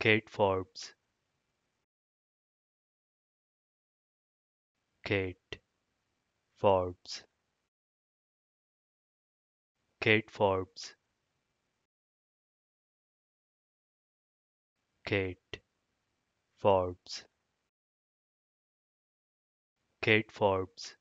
Kate Forbes. Kate Forbes. Kate Forbes. Kate Forbes. Kate Forbes.